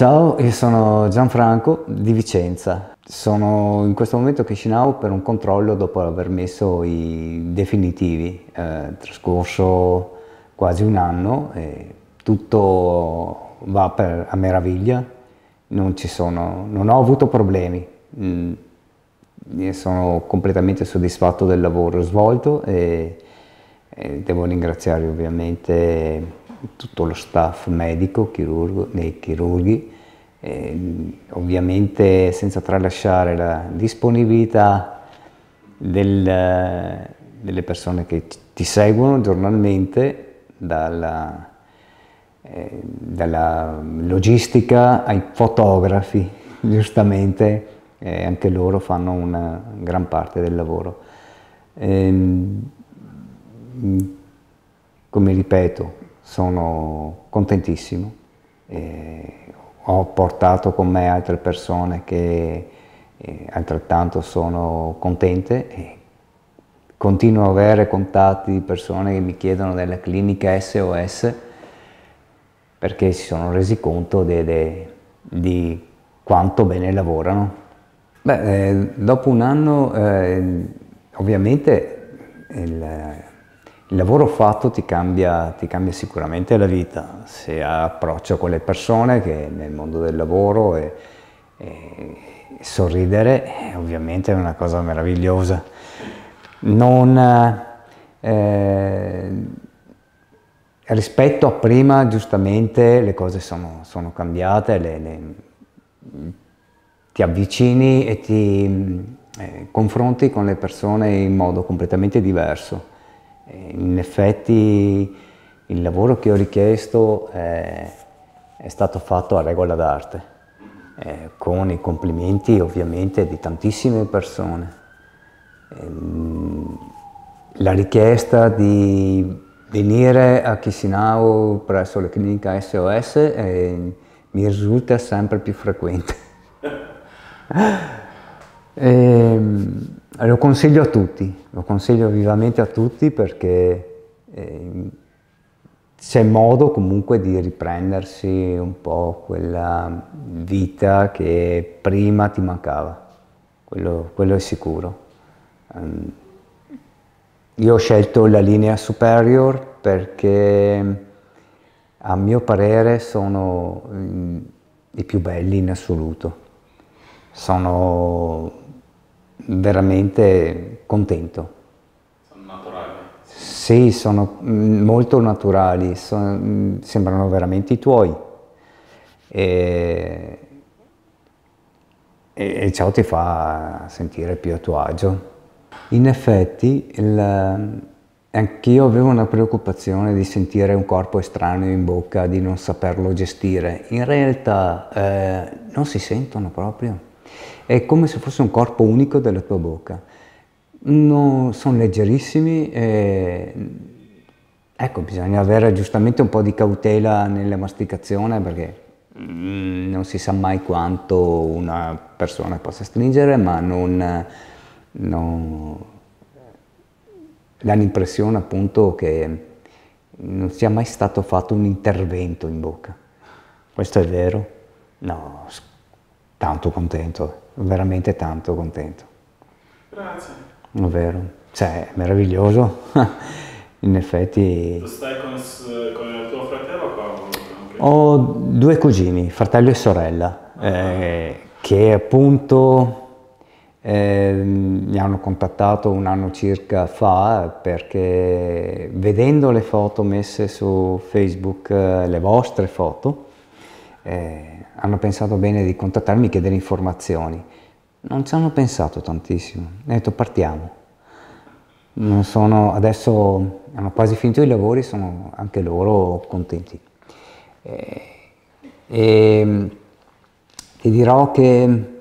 Ciao, io sono Gianfranco di Vicenza. Sono in questo momento a Chisinau per un controllo dopo aver messo i definitivi. Eh, trascorso quasi un anno e tutto va per, a meraviglia. Non, sono, non ho avuto problemi. Mm, sono completamente soddisfatto del lavoro svolto e, e devo ringraziare ovviamente tutto lo staff medico, chirurgo, dei chirurghi, ovviamente senza tralasciare la disponibilità del, delle persone che ti seguono giornalmente dalla, eh, dalla logistica ai fotografi, giustamente eh, anche loro fanno una gran parte del lavoro. Eh, come ripeto, sono contentissimo. E ho portato con me altre persone che eh, altrettanto sono contente e continuo ad avere contatti di persone che mi chiedono della clinica SOS perché si sono resi conto de, de, di quanto bene lavorano. Beh, eh, dopo un anno eh, ovviamente il, il lavoro fatto ti cambia, ti cambia sicuramente la vita, si approccio con le persone che nel mondo del lavoro e, e sorridere eh, ovviamente è una cosa meravigliosa. Non, eh, rispetto a prima, giustamente le cose sono, sono cambiate, le, le, ti avvicini e ti eh, confronti con le persone in modo completamente diverso. Eh, in effetti il lavoro che ho richiesto è, eh, è stato fatto a regola d'arte, eh, con i complimenti ovviamente di tantissime persone. Ehm, la richiesta di venire a Chisinau presso la clinica SOS eh, mi risulta sempre più frequente. e, ehm, lo consiglio a tutti, lo consiglio vivamente a tutti perché eh, c'è modo comunque di riprendersi un po' quella vita che prima ti mancava, quello, quello è sicuro. Um, io ho scelto la linea superior perché a mio parere sono mm, i più belli in assoluto. Sono veramente contento. Sono naturali? Sì, sono mm, molto naturali, sono, mm, sembrano veramente i tuoi. E, e, e, ciò ti fa sentire più a tuo agio. In effetti, il, Anch'io avevo una preoccupazione di sentire un corpo estraneo in bocca, di non saperlo gestire. In realtà eh, non si sentono proprio. È come se fosse un corpo unico della tua bocca. No, sono leggerissimi e ecco, bisogna avere giustamente un po' di cautela nella masticazione perché mm, non si sa mai quanto una persona possa stringere, ma non, non dà l'impressione appunto che non sia mai stato fatto un intervento in bocca. Questo è vero? No, scusate tanto contento, veramente tanto contento. Grazie. Vero, cioè, è meraviglioso. In effetti... Tu stai con, con il tuo fratello qua? Ho due cugini, fratello e sorella, ah. eh, che appunto eh, mi hanno contattato un anno circa fa perché vedendo le foto messe su Facebook, eh, le vostre foto, eh, hanno pensato bene di contattarmi e chiedere informazioni. Non ci hanno pensato tantissimo, ho detto partiamo. Sono, adesso hanno quasi finito i lavori, sono anche loro contenti. Eh, e, ehm, ti dirò che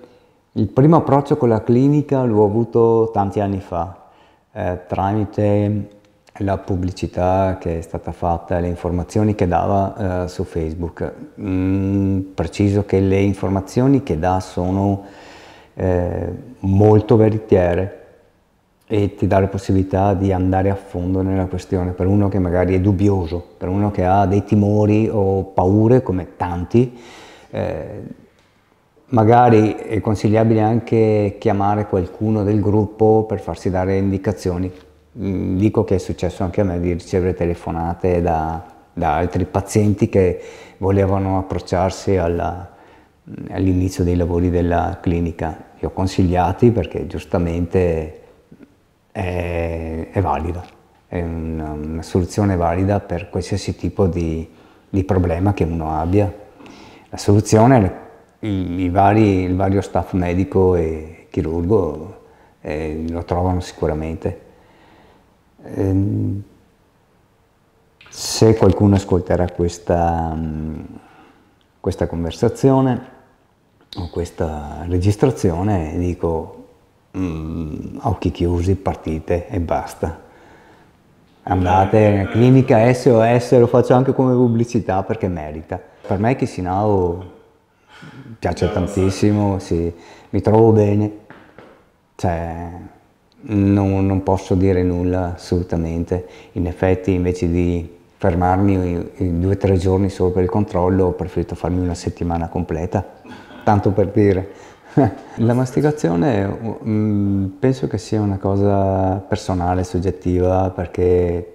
il primo approccio con la clinica l'ho avuto tanti anni fa, eh, tramite la pubblicità che è stata fatta, le informazioni che dava eh, su Facebook. Mm, preciso che le informazioni che dà sono eh, molto veritiere e ti dà la possibilità di andare a fondo nella questione per uno che magari è dubbioso, per uno che ha dei timori o paure come tanti. Eh, Magari è consigliabile anche chiamare qualcuno del gruppo per farsi dare indicazioni, Mm, dico che è successo anche a me di ricevere telefonate da, da altri pazienti che volevano approcciarsi all'inizio dei lavori della clinica. Li ho consigliati perché giustamente è, è valida, è una, una, soluzione valida per qualsiasi tipo di, di problema che uno abbia. La soluzione, i, i vari, il vario staff medico e chirurgo eh, lo trovano sicuramente. Ehm, se qualcuno ascolterà questa, mm, questa conversazione o questa registrazione, dico mm, occhi chiusi, partite e basta. Andate in clinica SOS, lo faccio anche come pubblicità perché merita. Per me Chisinau piace tantissimo, sì, mi trovo bene. Cioè, non, non posso dire nulla assolutamente. In effetti invece di fermarmi due o tre giorni solo per il controllo, ho preferito farmi una settimana completa, tanto per dire. La masticazione mm, penso che sia una cosa personale, soggettiva, perché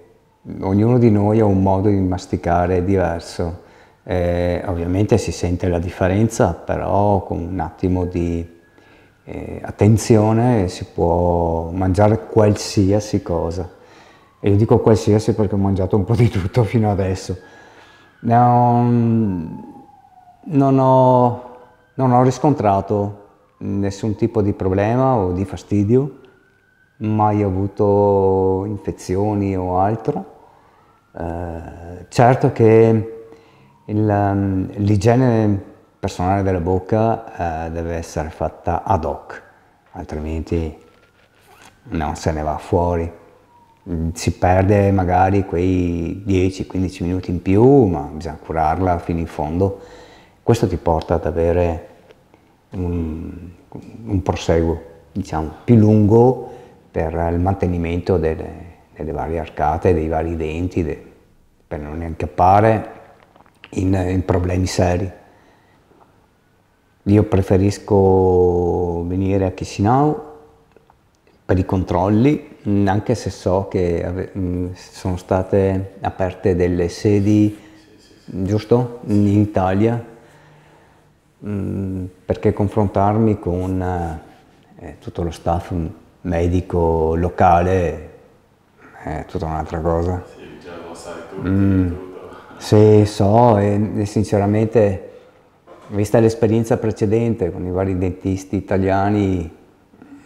ognuno di noi ha un modo di masticare diverso. Eh, ovviamente si sente la differenza, però con un attimo di eh, attenzione, si può mangiare qualsiasi cosa. E io dico qualsiasi perché ho mangiato un po' di tutto fino adesso. Non, mm, non, ho, non ho riscontrato nessun tipo di problema o di fastidio, mai avuto infezioni o altro. Eh, certo che il, mm, l'igiene personale della bocca eh, deve essere fatta ad hoc, altrimenti non se ne va fuori. Mm, si perde magari quei 10-15 minuti in più, ma bisogna curarla fino in fondo. Questo ti porta ad avere un, un proseguo diciamo, più lungo per il mantenimento delle, delle varie arcate, dei vari denti, de, per non incappare in, in problemi seri. Io preferisco venire a Chisinau per i controlli, anche se so che mm, sono state aperte delle sedi, giusto, in Italia, mm, perché confrontarmi con eh, eh, tutto lo staff medico locale eh, è tutta un'altra cosa. Sì, già lo sai tu. Mm, sì, so e sinceramente vista l'esperienza precedente con i vari dentisti italiani,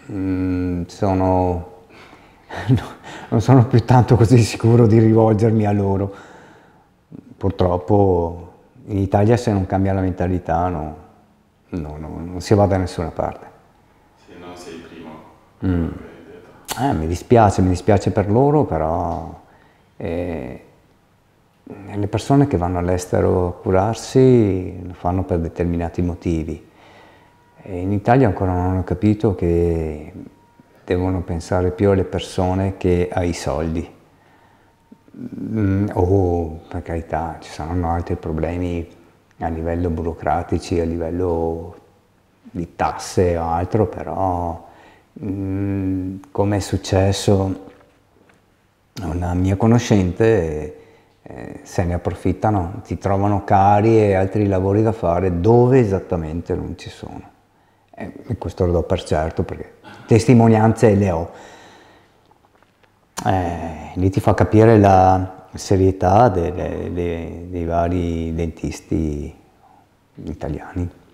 mh, mm, sono, non sono più tanto così sicuro di rivolgermi a loro. Purtroppo in Italia se non cambia la mentalità no, no, no, non si va da nessuna parte. Sì, non sei il primo. Mm. Eh, mi dispiace, mi dispiace per loro, però... Eh, le persone che vanno all'estero a curarsi lo fanno per determinati motivi. E in Italia ancora non hanno capito che devono pensare più alle persone che ai soldi. Mm, o, oh, per carità, ci saranno altri problemi a livello burocratici, a livello di tasse o altro, però mm, come è successo a una mia conoscente eh, se ne approfittano, ti trovano cari e altri lavori da fare dove esattamente non ci sono. Eh, e questo lo do per certo perché testimonianze le ho. Eh, lì ti fa capire la serietà delle, delle, dei vari dentisti italiani.